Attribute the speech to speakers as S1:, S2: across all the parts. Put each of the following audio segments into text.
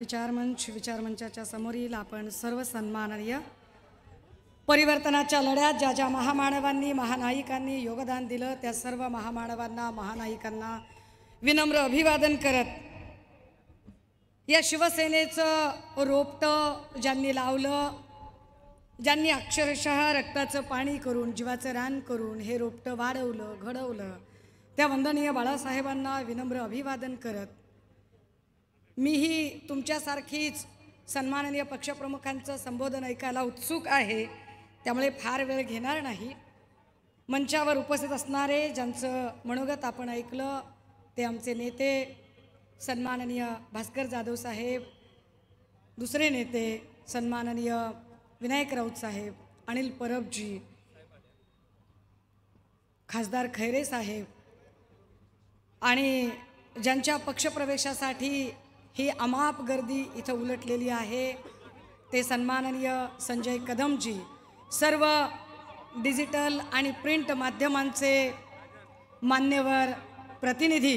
S1: विचारमंच विचारमंचाच्या समोरील आपण सर्व सन्माननीय परिवर्तनाच्या लढ्यात ज्या ज्या महामानवांनी महानायिकांनी योगदान दिलं त्या सर्व महामानवांना महानायिकांना विनम्र अभिवादन करत या शिवसेनेचं रोपटं ज्यांनी लावलं ज्यांनी अक्षरशः रक्ताचं पाणी करून जीवाचं रान करून हे रोपटं वाढवलं घडवलं त्या वंदनीय बाळासाहेबांना विनम्र अभिवादन करत मीही तुमच्यासारखीच सन्माननीय पक्षप्रमुखांचं संबोधन ऐकायला उत्सुक आहे त्यामुळे फार वेळ घेणार नाही मंचावर उपस्थित असणारे ज्यांचं मनोगत आपण ऐकलं ते आमचे नेते सन्माननीय भास्कर जाधव साहेब दुसरे नेते सन्माननीय विनायक राऊत साहेब अनिल परबजी खासदार खैरे साहेब आणि ज्यांच्या पक्षप्रवेशासाठी ही अमाप गर्दी इथं उलटलेली आहे ते सन्माननीय संजय कदमजी सर्व डिजिटल आणि प्रिंट माध्यमांचे मान्यवर प्रतिनिधी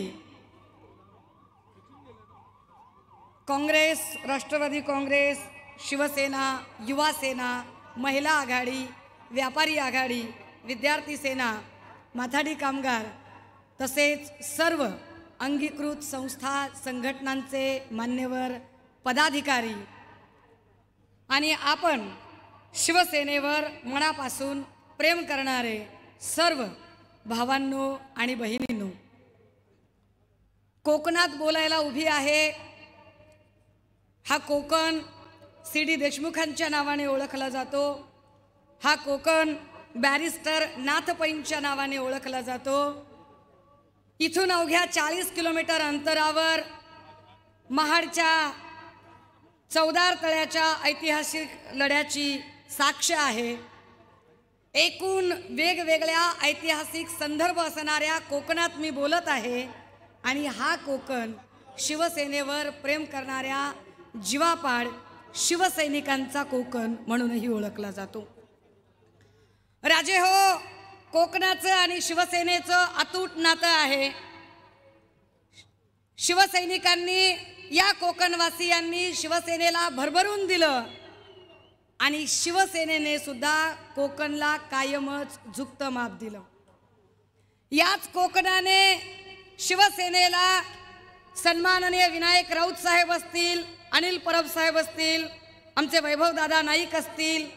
S1: काँग्रेस राष्ट्रवादी काँग्रेस शिवसेना युवा सेना महिला आघाडी व्यापारी आघाडी विद्यार्थी सेना माथाडी कामगार तसेच सर्व अंगीकृत संस्था संघटनांचे मान्यवर पदाधिकारी आणि आपण शिवसेनेवर मनापासून प्रेम करणारे सर्व भावांनो आणि बहिणींनो कोकणात बोलायला उभी आहे हा कोकण सी डी देशमुखांच्या नावाने ओळखला जातो हा कोकण बॅरिस्टर नाथपैंच्या नावाने ओळखला जातो इथून अवघ्या चाळीस किलोमीटर अंतरावर महाडच्या चौदार तळ्याच्या ऐतिहासिक लढ्याची साक्ष आहे एकूण वेगवेगळ्या ऐतिहासिक संदर्भ असणाऱ्या कोकणात मी बोलत आहे आणि हा कोकण शिवसेनेवर प्रेम करणाऱ्या जीवापाड शिवसैनिकांचा कोकण म्हणूनही ओळखला जातो राजे हो कोकणाचं आणि शिवसेनेचं अतूट नातं आहे शिवसैनिकांनी या कोकणवासियांनी शिवसेनेला भरभरून दिलं आणि शिवसेनेने सुद्धा कोकणला कायमच झुकतं माप दिलं याच कोकणाने शिवसेनेला सन्माननीय विनायक राऊत साहेब असतील अनिल परब साहेब असतील आमचे वैभवदादा नाईक असतील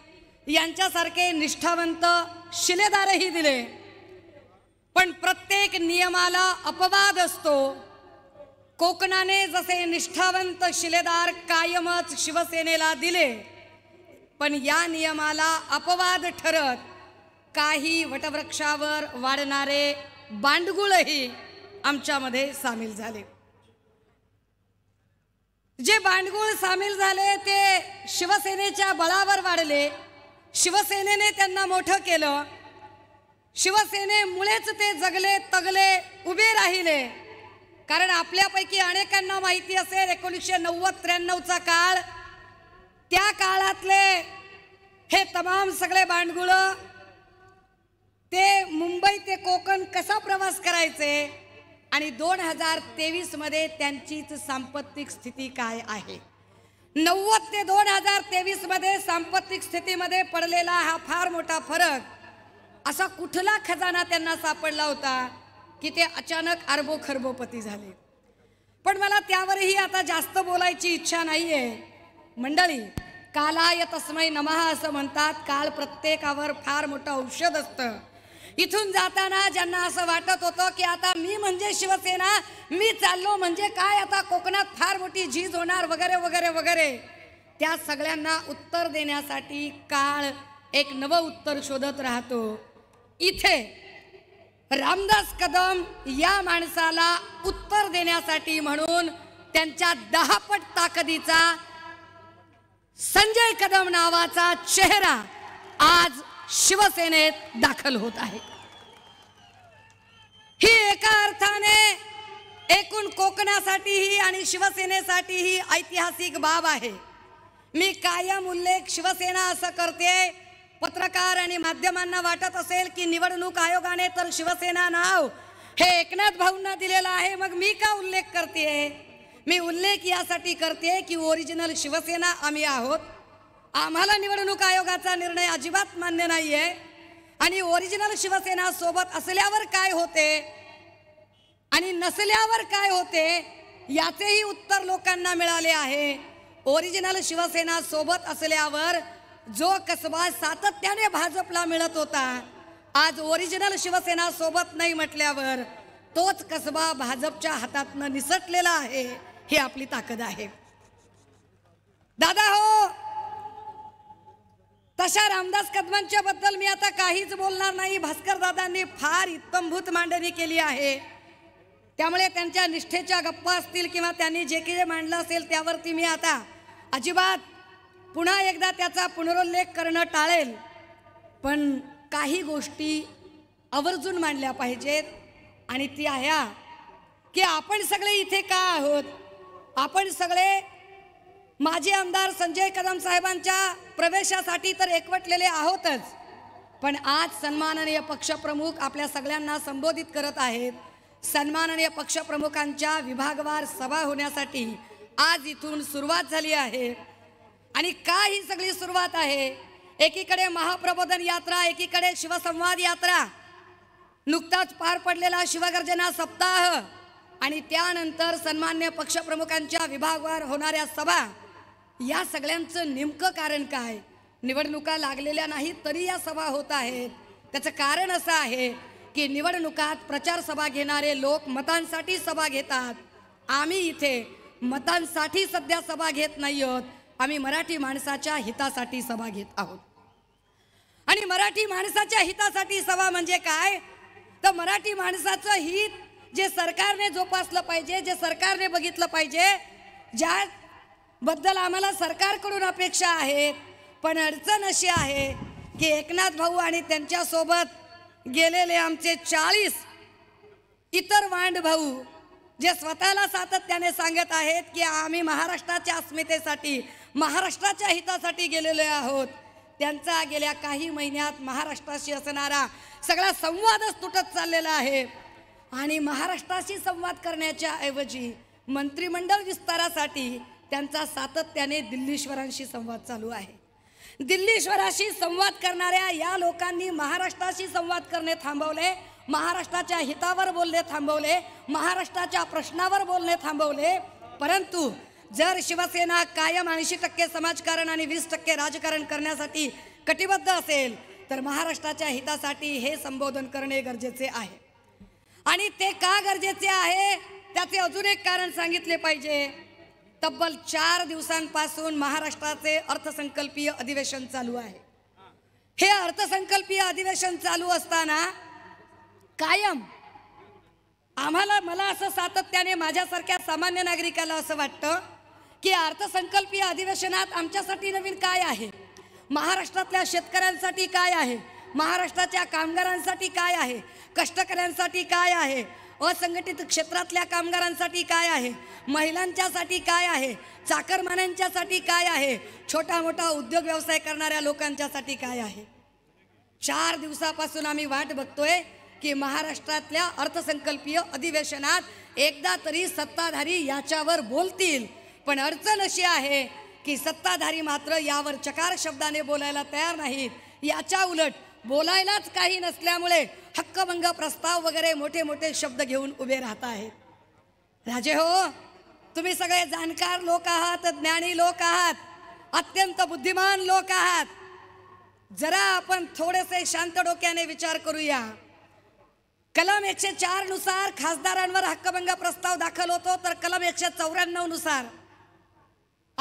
S1: यांच्यासारखे निष्ठावंत शिलेदारही दिले पण प्रत्येक नियमाला अपवाद असतो कोकणाने जसे निष्ठावंत शिलेदार कायमच शिवसेनेला दिले पण या नियमाला अपवाद ठरत काही वटवृक्षावर वाढणारे बांडगुळही आमच्यामध्ये सामील झाले जे बांडगुळ सामील झाले ते शिवसेनेच्या बळावर वाढले शिवसेनेने त्यांना मोठं केलं शिवसेनेमुळेच ते जगले तगले उभे राहिले कारण आपल्यापैकी अनेकांना माहिती असेल एकोणीसशे नव्वद त्र्याण्णवचा काळ त्या काळातले हे तमाम सगळे बांडगुळं ते मुंबई ते कोकण कसा प्रवास करायचे आणि दोन हजार तेवीसमध्ये त्यांचीच सांपत्तिक स्थिती काय आहे नव्वद ते दोन हजार तेवीसमध्ये सांपत्तिक स्थितीमध्ये पडलेला हा फार मोठा फरक असा कुठला खजाना त्यांना सापडला होता की ते अचानक अरबो खरबोपती झाले पण मला त्यावरही आता जास्त बोलायची इच्छा नाही आहे मंडळी या तस्मय नमहा असं म्हणतात काल प्रत्येकावर फार मोठं औषध असतं इथून जाताना ज्यांना असं वाटत होतं की आता मी म्हणजे शिवसेना मी चाललो म्हणजे काय आता कोकणात फार मोठी झीज होणार वगैरे वगैरे वगैरे त्या सगळ्यांना उत्तर देण्यासाठी काळ एक नव उत्तर शोधत राहतो इथे रामदास कदम या माणसाला उत्तर देण्यासाठी म्हणून त्यांच्या दहापट ताकदीचा संजय कदम नावाचा चेहरा आज शिवसेनेत दाखल होत आहे ही एका अर्थाने एकूण कोकणासाठीही आणि शिवसेनेसाठीही ऐतिहासिक बाब आहे मी कायम उल्लेख शिवसेना असं करते पत्रकार आणि माध्यमांना वाटत असेल की निवडणूक आयोगाने तर शिवसेना नाव हे एकनाथ भाऊंना दिलेलं आहे मग मी का उल्लेख करते मी उल्लेख यासाठी करते की ओरिजिनल शिवसेना आम्ही आहोत आम्हाला निवडणूक आयोगाचा निर्णय अजिबात मान्य नाही आहे आणि ओरिजिनल शिवसेना सोबत असल्यावर काय होते आणि नसल्यावर काय होते याचेही उत्तर लोकांना मिळाले आहे ओरिजिनल शिवसेना सोबत असल्यावर जो कसबा सातत्याने भाजपला मिळत होता आज ओरिजिनल शिवसेना सोबत नाही म्हटल्यावर तोच कसबा भाजपच्या हातातनं निसटलेला आहे ही आपली ताकद आहे दादा हो तशा रामदास कदमांच्या बद्दल मी आता काहीच बोलणार नाही भास्कर दादांनी फार इत्तमभूत मांडणी केली आहे त्यामुळे त्यांच्या निष्ठेच्या गप्पा असतील किंवा त्यांनी जे काही मांडलं असेल त्यावरती मी आता अजिबात पुन्हा एकदा त्याचा पुनरुल्लेख करणं टाळेल पण काही गोष्टी आवर्जून मांडल्या पाहिजेत आणि ती आहे की आपण सगळे इथे का आहोत आपण सगळे माजी आमदार संजय कदम साहेबांच्या प्रवेशासाठी तर एकवटलेले आहोतच पण आज सन्माननीय पक्षप्रमुख आपल्या सगळ्यांना संबोधित करत आहेत सन्माननीय पक्षप्रमुखांच्या विभागवार सभा होण्यासाठी आज इथून सुरुवात झाली आहे आणि का ही सगळी सुरुवात आहे एकीकडे महाप्रबोधन यात्रा एकीकडे शिवसंवाद यात्रा नुकताच पार पडलेला शिवगर्जना सप्ताह आणि त्यानंतर सन्मान्य पक्षप्रमुखांच्या विभागवार होणाऱ्या सभा या सगळ्यांचं नेमकं कारण काय निवडणुका लागलेल्या नाहीत तरी या सभा होत आहेत त्याचं कारण असं आहे की निवडणुकात प्रचार सभा घेणारे लोक मतांसाठी सभा घेतात आम्ही इथे मतांसाठी सध्या सभा घेत नाही आहोत आम्ही मराठी माणसाच्या हितासाठी सभा घेत आहोत आणि मराठी माणसाच्या हितासाठी सभा म्हणजे काय तर मराठी माणसाचं हित जे सरकारने जोपासलं पाहिजे जे सरकारने बघितलं पाहिजे ज्या बद्दल आम्हाला सरकारकडून अपेक्षा आहेत पण अडचण अशी आहे की एकनाथ भाऊ आणि त्यांच्यासोबत गेलेले आमचे चाळीस इतर वांड भाऊ जे स्वतःला सातत्याने सांगत आहेत की आम्ही महाराष्ट्राच्या अस्मितेसाठी महाराष्ट्राच्या हितासाठी गेलेलो आहोत त्यांचा गेल्या काही महिन्यात महाराष्ट्राशी असणारा सगळा संवादच तुटत चाललेला आहे आणि महाराष्ट्राशी संवाद करण्याच्या ऐवजी मंत्रिमंडळ विस्तारासाठी त्यांचा सातत्याने दिल्लीश्वरांशी संवाद चालू आहे दिल्लीश्वराशी संवाद करणाऱ्या या लोकांनी महाराष्ट्राशी संवाद करणे थांबवले महाराष्ट्राच्या हितावर बोलणे थांबवले महाराष्ट्राच्या प्रश्नावर बोलणे थांबवले परंतु जर शिवसेना कायम ऐंशी टक्के समाजकारण आणि वीस टक्के राजकारण करण्यासाठी कटिबद्ध असेल तर महाराष्ट्राच्या हितासाठी हे संबोधन करणे गरजेचे आहे आणि ते का गरजेचे आहे त्याचे अजून एक कारण सांगितले पाहिजे तब्बल चार दिवसांपासून महाराष्ट्राचे अर्थसंकल्पीय अधिवेशन चालू आहे हे अर्थसंकल्पीय अधिवेशन चालू असताना कायम आम्हाला मला असं सातत्याने माझ्यासारख्या सामान्य नागरिकाला असं वाटतं की अर्थसंकल्पीय अधिवेशनात आमच्यासाठी नवीन काय आहे महाराष्ट्रातल्या शेतकऱ्यांसाठी काय आहे महाराष्ट्राच्या कामगारांसाठी काय आहे कष्टकऱ्यांसाठी काय आहे असंघटित क्षेत्रातल्या कामगारांसाठी काय आहे महिलांच्यासाठी काय आहे चाकरमान्यांच्यासाठी काय आहे छोटा मोठा उद्योग व्यवसाय करणाऱ्या लोकांच्यासाठी काय आहे चार दिवसापासून आम्ही वाट बघतोय की महाराष्ट्रातल्या अर्थसंकल्पीय अधिवेशनात एकदा तरी सत्ताधारी याच्यावर बोलतील पण अडचण अशी आहे की सत्ताधारी मात्र यावर चकार शब्दाने बोलायला तयार नाहीत याच्या उलट बोलायलाच काही नसल्यामुळे हक्कभंग प्रस्ताव वगैरे मोठे मोठे शब्द घेऊन उभे राहत आहेत राजे हो तुम्ही सगळे जाणकार लोक आहात ज्ञानी लोक आहात अत्यंत बुद्धिमान लोक आहात जरा आपण थोडेसे शांत डोक्याने विचार करूया कलम एकशे चार नुसार खासदारांवर हक्कभंग प्रस्ताव दाखल होतो तर कलम एकशे चौऱ्याण्णव नुसार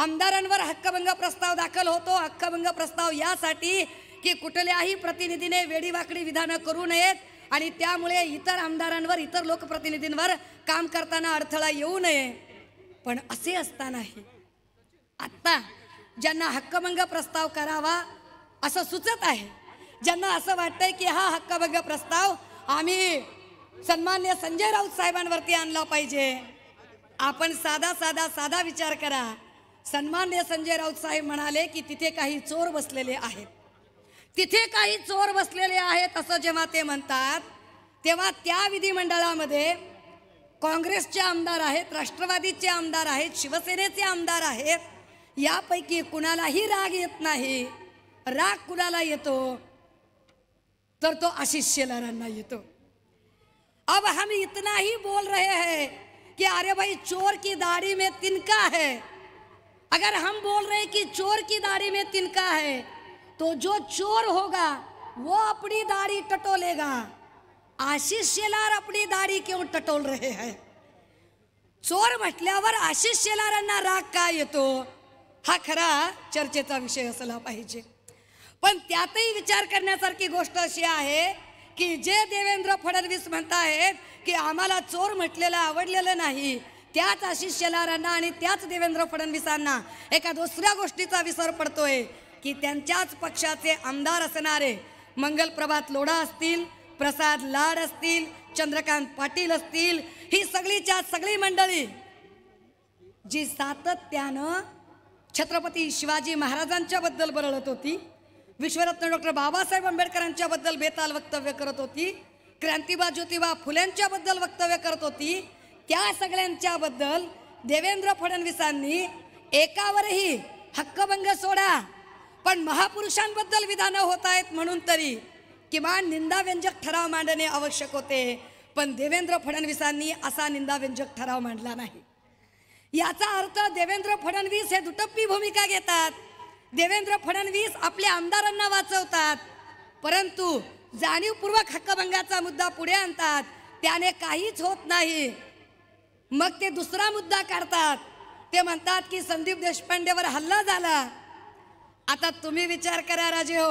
S1: आमदारांवर हक्कभंग प्रस्ताव दाखल होतो हक्कभंग प्रस्ताव यासाठी की कुठल्याही प्रतिनिधीने वेडीवाकडी विधानं करू नयेत आणि त्यामुळे इतर आमदारांवर इतर लोकप्रतिनिधींवर काम करताना अडथळा येऊ नये पण असे असतानाही आत्ता ज्यांना हक्कभंग प्रस्ताव करावा असं सुचत आहे ज्यांना असं वाटतंय की हा हक्कभंग प्रस्ताव आम्ही सन्मान्य संजय राऊत साहेबांवरती आणला पाहिजे आपण साधा साधा साधा विचार करा सन्मान्य संजय राऊत साहेब म्हणाले की तिथे काही चोर बसलेले आहेत तिथे काही चोर बसलेले आहेत असं जेव्हा ते म्हणतात तेव्हा त्या विधिमंडळामध्ये काँग्रेसचे आमदार आहेत राष्ट्रवादीचे आमदार आहेत शिवसेनेचे आमदार आहेत यापैकी कुणालाही राग येत नाही राग कुणाला येतो तर तो आशिष शेलारांना येतो अब हम इतना ही बोल रहे हैं कि अरे भाई चोर की दाढ़ी में तिनका है अगर हम बोल रहे हैं कि चोर की दाढ़ी में तिनका है तो जो चोर होगा वो अपनी दाढ़ी टटोलेगा आशिष शेलार अपनी दाढी क्यों टटोल रहे हैं चोर म्हटल्यावर आशिष शेलारांना राग का येतो हा खरा चर्चेचा विषय असला पाहिजे पण त्यातही विचार करण्यासारखी गोष्ट अशी आहे की जे देवेंद्र फडणवीस म्हणत आहेत की आम्हाला चोर म्हटलेलं आवडलेलं नाही त्याच आशिष शेलारांना आणि त्याच देवेंद्र फडणवीसांना एका दुसऱ्या गोष्टीचा विसर पडतोय की त्यांच्याच पक्षाचे आमदार असणारे मंगलप्रभात लोढा असतील प्रसाद लाड असतील चंद्रकांत पाटील असतील ही सगळीच्या सगळी मंडळी जी सातत्यानं छत्रपती शिवाजी महाराजांच्या बद्दल बरळत होती विश्वरत्न डॉक्टर बाबासाहेब आंबेडकरांच्या बद्दल बेताल वक्तव्य करत होती क्रांतिबा ज्योतिबा फुल्यांच्याबद्दल बद्दल वक्तव्य करत होती त्या सगळ्यांच्या बद्दल देवेंद्र फडणवीसांनी एकावरही हक्कभंग सोडा पण महापुरुषांबद्दल विधानं होत आहेत म्हणून तरी किमान व्यंजक ठराव मांडणे आवश्यक होते पण देवेंद्र फडणवीसांनी असा निंदा व्यंजक ठराव मांडला नाही याचा अर्थ देवेंद्र फडणवीस हे दुटप्पी भूमिका घेतात देवेंद्र फडणवीस आपल्या आमदारांना वाचवतात परंतु जाणीवपूर्वक हक्कभंगाचा मुद्दा पुढे आणतात त्याने काहीच होत नाही मग ते दुसरा मुद्दा काढतात ते म्हणतात की संदीप देशपांडेवर हल्ला झाला आता तुम्ही विचार करा राजे हो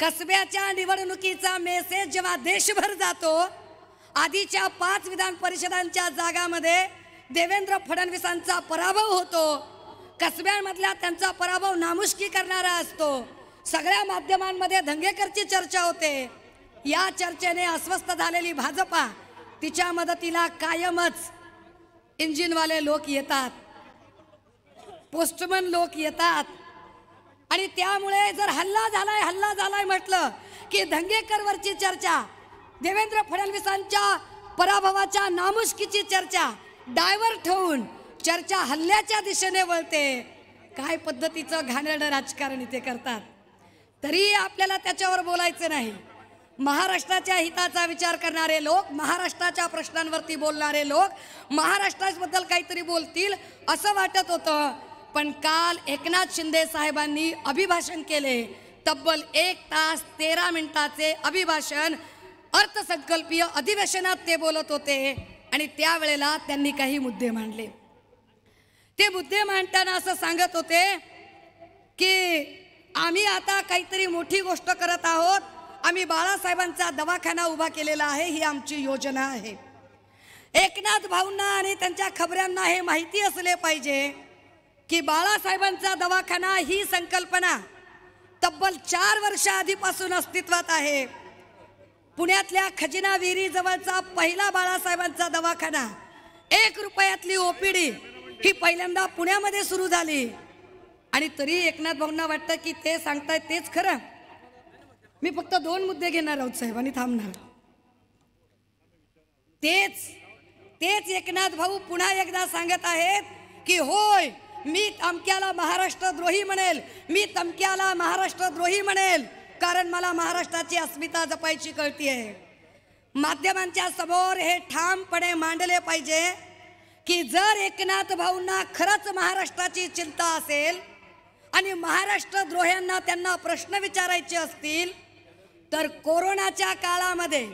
S1: कसब्याच्या निवडणुकीचा मेसेज जेव्हा देशभर जातो आधीच्या पाच विधान परिषदांच्या जागामध्ये देवेंद्र फडणवीसांचा पराभव होतो कसब्यामधला त्यांचा पराभव नामुष्की करणारा असतो सगळ्या माध्यमांमध्ये धंगेकरची चर्चा होते या चर्चेने अस्वस्थ झालेली भाजपा तिच्या मदतीला कायमच इंजिनवाले लोक येतात पोस्टमन लोक येतात आणि त्यामुळे जर हल्ला झालाय हल्ला झालाय म्हटलं की धंगेकरवरची चर्चा देवेंद्र फडणवीसांच्या पराभवाच्या नामुष्कीची चर्चा डायव्हर ठेवून चर्चा हल्ल्याच्या दिशेने वळते काय पद्धतीचं घाणेरडं राजकारण इथे करतात तरी आपल्याला त्याच्यावर बोलायचं नाही महाराष्ट्राच्या हिताचा विचार करणारे लोक महाराष्ट्राच्या प्रश्नांवरती बोलणारे लोक महाराष्ट्राबद्दल काहीतरी बोलतील असं वाटत होतं पण काल एकनाथ शिंदे साहेबांनी अभिभाषण केले तब्बल एक तास तेरा मिनिटाचे अभिभाषण अर्थसंकल्पीय अधिवेशनात ते बोलत होते आणि त्यावेळेला त्यांनी काही मुद्दे मांडले ते मुद्दे मांडताना असं सांगत होते की आम्ही आता काहीतरी मोठी गोष्ट करत आहोत आम्ही बाळासाहेबांचा दवाखाना उभा केलेला आहे ही आमची योजना आहे एकनाथ भाऊंना आणि त्यांच्या खबऱ्यांना हे माहिती असले पाहिजे की बाळासाहेबांचा दवाखाना ही संकल्पना तब्बल चार वर्ष आधीपासून अस्तित्वात आहे पुण्यातल्या खजिना विहिरीजवळचा पहिला बाळासाहेबांचा दवाखाना एक रुपयातली ओपीडी ही पहिल्यांदा पुण्यामध्ये सुरू झाली आणि तरी एकनाथ भाऊंना वाटतं की ते सांगताय तेच खरं मी फक्त दोन मुद्दे घेणार आहोत साहेब आणि थांबणार तेच तेच एकनाथ भाऊ पुन्हा एकदा सांगत आहेत की होय मी तमक्याला द्रोही म्हणेल मी तमक्याला महाराष्ट्र द्रोही म्हणेल कारण मला महाराष्ट्राची अस्मिता जपायची कळती आहे माध्यमांच्या समोर हे ठामपणे मांडले पाहिजे की जर एकनाथ भाऊंना खरंच महाराष्ट्राची चिंता असेल आणि महाराष्ट्र द्रोह्यांना त्यांना प्रश्न विचारायचे असतील तर कोरोनाच्या काळामध्ये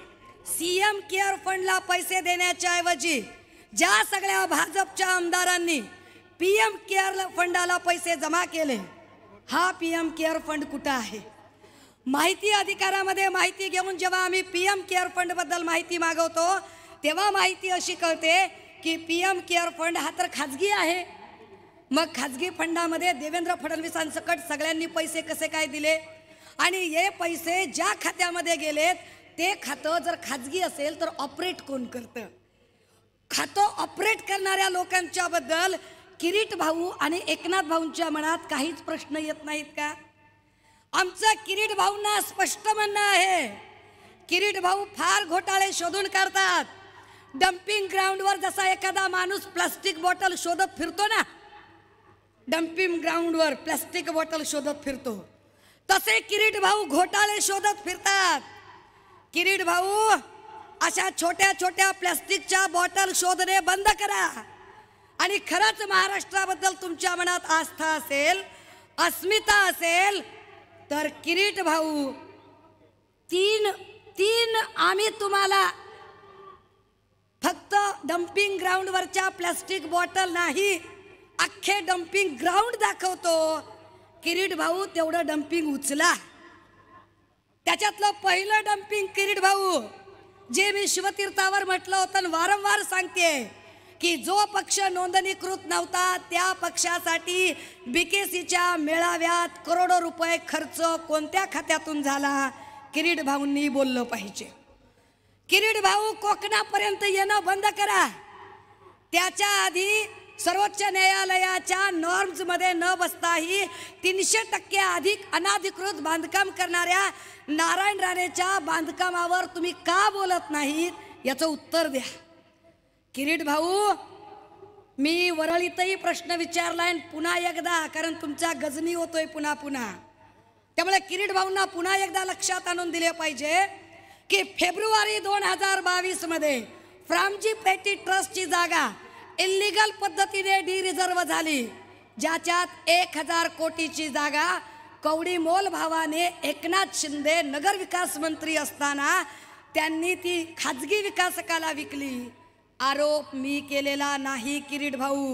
S1: सी एम केअर फंडला पैसे देण्याच्या ऐवजी ज्या सगळ्या भाजपच्या आमदारांनी पी एम केअर फंडाला पैसे जमा केले हा पी एम केअर फंड कुठं आहे माहिती अधिकारामध्ये माहिती घेऊन जेव्हा आम्ही पी एम केअर फंडबद्दल माहिती मागवतो तेव्हा माहिती अशी कळते की पी एम केअर फंड हा तर खाजगी आहे मग खाजगी फंडामध्ये देवेंद्र फडणवीसांसकट सगळ्यांनी पैसे कसे काय दिले आणि हे पैसे ज्या खात्यामध्ये गेलेत ते खातं जर खाजगी असेल तर ऑपरेट कोण करतं खातं ऑपरेट करणाऱ्या लोकांच्याबद्दल किरीट भाऊ आणि एकनाथ भाऊंच्या मनात काहीच प्रश्न येत नाहीत का आमचं किरीट भाऊंना स्पष्ट म्हणणं आहे किरीट भाऊ फार घोटाळे शोधून करतात डम्पिंग ग्राउंडवर जसा एखादा माणूस प्लास्टिक बॉटल शोधत फिरतो ना डम्पिंग ग्राउंडवर प्लास्टिक बॉटल शोधत फिरतो तसे किरीट भाऊ घोटाळे शोधत फिरतात किरीट भाऊ अशा छोट्या छोट्या प्लास्टिकच्या बॉटल शोधणे बंद करा आणि खरंच महाराष्ट्राबद्दल तुमच्या मनात आस्था असेल अस्मिता असेल तर किरीट भाऊ तीन तीन आम्ही तुम्हाला फक्त डम्पिंग ग्राउंडवरच्या प्लॅस्टिक बॉटल नाही अख्खे डम्पिंग ग्राउंड दाखवतो किरीट भाऊ तेवढं डम्पिंग उचला त्याच्यातलं पहिलं डम्पिंग किरीट भाऊ जे मी शिवतीर्थावर म्हटलं होतं वारंवार सांगते की जो पक्ष नोंदणीकृत नव्हता त्या पक्षासाठी बी के सीच्या मेळाव्यात करोडो रुपये खर्च कोणत्या खात्यातून झाला किरीट भाऊंनी बोललं पाहिजे किरीट भाऊ कोकणापर्यंत येणं बंद करा त्याच्या आधी सर्वोच्च न्यायालयाच्या मध्ये न बसताही तीनशे टक्के अधिक अनाधिकृत बांधकाम करणाऱ्या नारायण राणेच्या बांधकामावर तुम्ही का बोलत नाहीत याचं उत्तर द्या किरीट भाऊ मी वरळीतही प्रश्न विचारलाय पुन्हा एकदा कारण तुमच्या गजनी होतोय पुन्हा पुन्हा त्यामुळे किरीट भाऊंना पुन्हा एकदा लक्षात आणून दिले पाहिजे की फेब्रुवारी दोन हजार बावीस मध्ये फ्रामजी पेटी ट्रस्टची जागा इल्लीगल पद्धतीने डी रिझर्व झाली ज्याच्यात एक हजार कोटीची जागा कवडी मोल भावाने एकनाथ शिंदे नगर विकास मंत्री असताना त्यांनी ती खाजगी विकासकाला विकली आरोप मी केलेला नाही किरीट भाऊ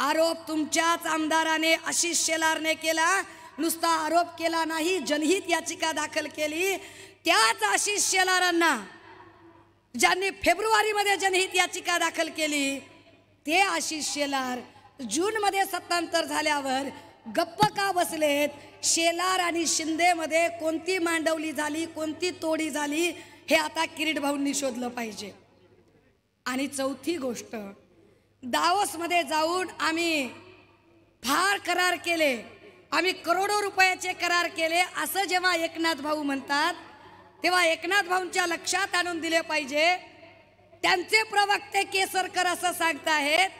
S1: आरोप तुमच्याच आमदाराने आशिष शेलारने केला नुसता आरोप केला नाही जनहित याचिका दाखल केली त्याच आशिष शेलारांना ज्यांनी फेब्रुवारीमध्ये जनहित याचिका दाखल केली ते आशिष शेलार जूनमध्ये सत्तांतर झाल्यावर गप्प का बसलेत शेलार आणि शिंदेमध्ये कोणती मांडवली झाली कोणती तोडी झाली हे आता किरीट भाऊंनी शोधलं पाहिजे आणि चौथी गोष्ट दावसमध्ये जाऊन आम्ही फार करार केले आम्ही करोडो रुपयाचे करार केले असं जेव्हा एकनाथ भाऊ म्हणतात तेव्हा एकनाथ भाऊंच्या लक्षात आणून दिले पाहिजे त्यांचे प्रवक्ते केसरकर असं सांगत आहेत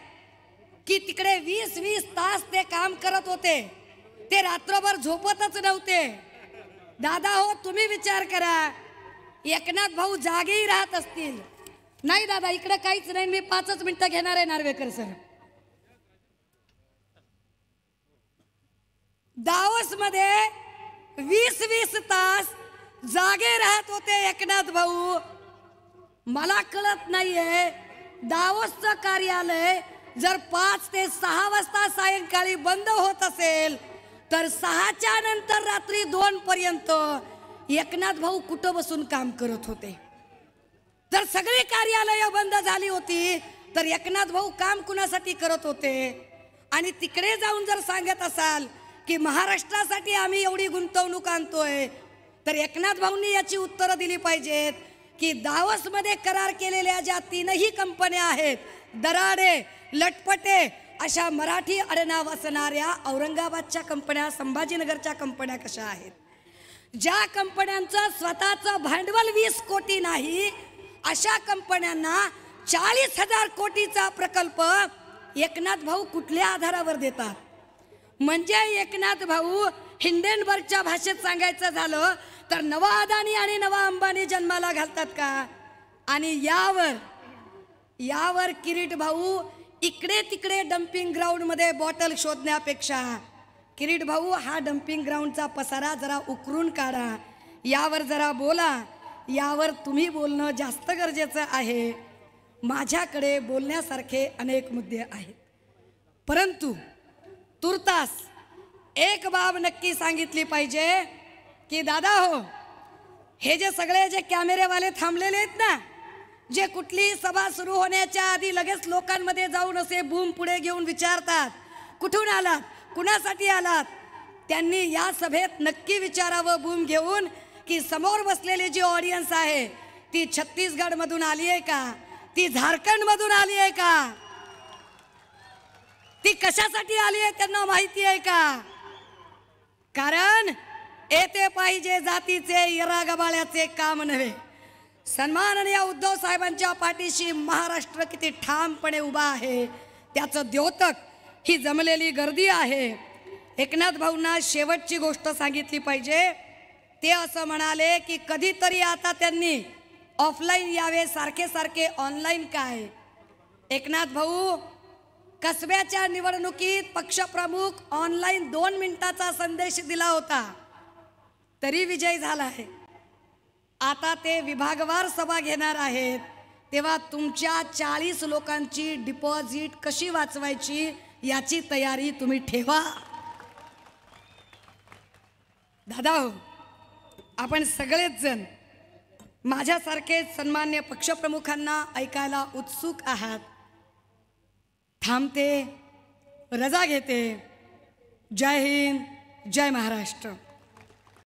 S1: की तिकडे वीस वीस तास ते काम करत होते ते रात्रभर झोपतच नव्हते दादा हो तुम्ही विचार करा एकनाथ भाऊ जागेही राहत असतील नाही दादा इकडे काहीच नाही मी पाचच मिनिटं घेणार आहे नार्वेकर सर दावस मध्ये वीस वीस तास जागे राहत होते एकनाथ भाऊ मला कळत नाहीये दावसचं कार्यालय जर पाच ते सहा वाजता सायंकाळी बंद होत असेल तर सहाच्या नंतर रात्री दोन पर्यंत एकनाथ भाऊ कुठं बसून काम करत होते जर सगळी कार्यालय बंद झाली होती तर एकनाथ भाऊ काम कुणासाठी करत होते आणि तिकडे जाऊन जर सांगत असाल की महाराष्ट्रासाठी आम्ही एवढी गुंतवणूक आणतोय तर एकनाथ भाऊंनी याची उत्तरं दिली पाहिजेत की दावसमध्ये करार केलेल्या ज्या तीनही कंपन्या आहेत दराडे लटपटे अशा मराठी अडनाव असणाऱ्या औरंगाबादच्या कंपन्या संभाजीनगरच्या कंपन्या कशा आहेत ज्या कंपन्यांचं स्वतःचं भांडवल वीस कोटी नाही अशा कंपन्यांना चाळीस हजार कोटीचा प्रकल्प एकनाथ भाऊ कुठल्या आधारावर देतात म्हणजे एकनाथ भाऊ हिंडेनबर्गच्या भाषेत सांगायचं झालं तर नवा अदानी आणि नवा अंबानी जन्माला घालतात का आणि यावर यावर किरीट भाऊ इकडे तिकडे डम्पिंग ग्राउंडमध्ये बॉटल शोधण्यापेक्षा किरीट भाऊ हा डम्पिंग ग्राउंडचा पसारा जरा उकरून काढा यावर जरा बोला यावर तुम्ही बोलणं जास्त गरजेचं आहे माझ्याकडे बोलण्यासारखे अनेक मुद्दे आहेत परंतु तुर्तास एक बाब नक्की सांगितली पाहिजे की दादा हो हे जे सगळे जे कॅमेरेवाले थांबलेले आहेत ना जे कुठलीही सभा सुरू होण्याच्या आधी लगेच लोकांमध्ये जाऊन असे बूम पुढे घेऊन विचारतात कुठून आलात कुणासाठी आलात त्यांनी या सभेत नक्की विचारावं बूम घेऊन की समोर बसलेले जी ऑडियन्स आहे ती छत्तीसगडमधून आली आहे का ती झारखंडमधून आली आहे का ती कशासाठी आली आहे त्यांना माहिती आहे का कारण येते पाहिजे जातीचे गबाळ्याचे काम नव्हे सन्माननीय उद्धव साहेबांच्या पाठीशी महाराष्ट्र किती ठामपणे उभा आहे त्याचं द्योतक ही जमलेली गर्दी आहे एकनाथ भाऊंना शेवटची गोष्ट सांगितली पाहिजे ते असं म्हणाले की कधीतरी आता त्यांनी ऑफलाईन यावे सारखे सारखे ऑनलाईन काय एकनाथ भाऊ कसब्याच्या निवडणुकीत पक्षप्रमुख ऑनलाईन दोन मिनिटाचा संदेश दिला होता तरी विजय झाला आहे आता ते विभागवार सभा घेणार आहेत तेव्हा तुमच्या चाळीस लोकांची डिपॉझिट कशी वाचवायची याची तयारी तुम्ही ठेवा दादा हो, आपण सगळेच जण माझ्यासारखे सन्मान्य पक्षप्रमुखांना ऐकायला उत्सुक आहात थांबते रजा घेते जय हिंद जय महाराष्ट्र